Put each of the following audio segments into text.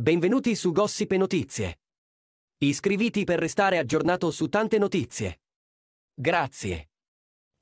Benvenuti su Gossip e Notizie. Iscriviti per restare aggiornato su tante notizie. Grazie.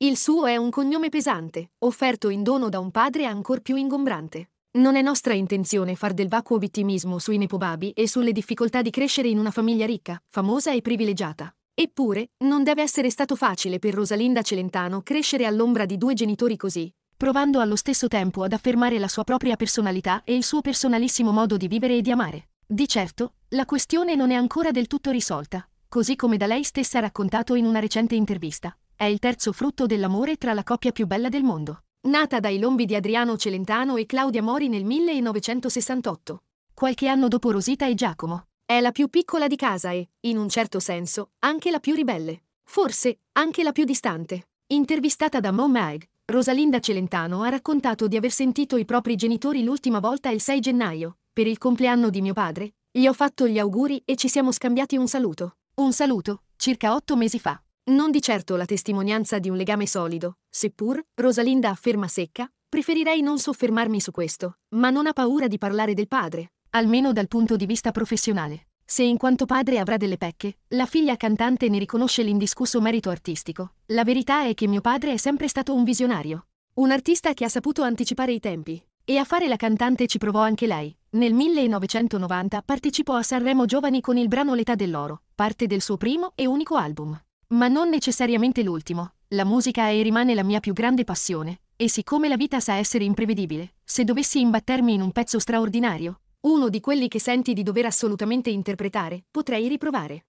Il suo è un cognome pesante, offerto in dono da un padre ancor più ingombrante. Non è nostra intenzione far del vacuo vittimismo sui nepobabi e sulle difficoltà di crescere in una famiglia ricca, famosa e privilegiata. Eppure, non deve essere stato facile per Rosalinda Celentano crescere all'ombra di due genitori così, provando allo stesso tempo ad affermare la sua propria personalità e il suo personalissimo modo di vivere e di amare. Di certo, la questione non è ancora del tutto risolta, così come da lei stessa raccontato in una recente intervista. È il terzo frutto dell'amore tra la coppia più bella del mondo. Nata dai lombi di Adriano Celentano e Claudia Mori nel 1968. Qualche anno dopo Rosita e Giacomo. È la più piccola di casa e, in un certo senso, anche la più ribelle. Forse, anche la più distante. Intervistata da Mo Mag, Rosalinda Celentano ha raccontato di aver sentito i propri genitori l'ultima volta il 6 gennaio, per il compleanno di mio padre, gli ho fatto gli auguri e ci siamo scambiati un saluto. Un saluto, circa otto mesi fa. Non di certo la testimonianza di un legame solido, seppur, Rosalinda afferma secca, preferirei non soffermarmi su questo, ma non ha paura di parlare del padre, almeno dal punto di vista professionale. Se in quanto padre avrà delle pecche, la figlia cantante ne riconosce l'indiscusso merito artistico. La verità è che mio padre è sempre stato un visionario. Un artista che ha saputo anticipare i tempi. E a fare la cantante ci provò anche lei. Nel 1990 partecipò a Sanremo Giovani con il brano L'età dell'oro, parte del suo primo e unico album. Ma non necessariamente l'ultimo. La musica è e rimane la mia più grande passione. E siccome la vita sa essere imprevedibile, se dovessi imbattermi in un pezzo straordinario, uno di quelli che senti di dover assolutamente interpretare, potrei riprovare.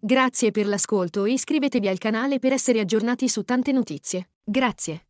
Grazie per l'ascolto e iscrivetevi al canale per essere aggiornati su tante notizie. Grazie.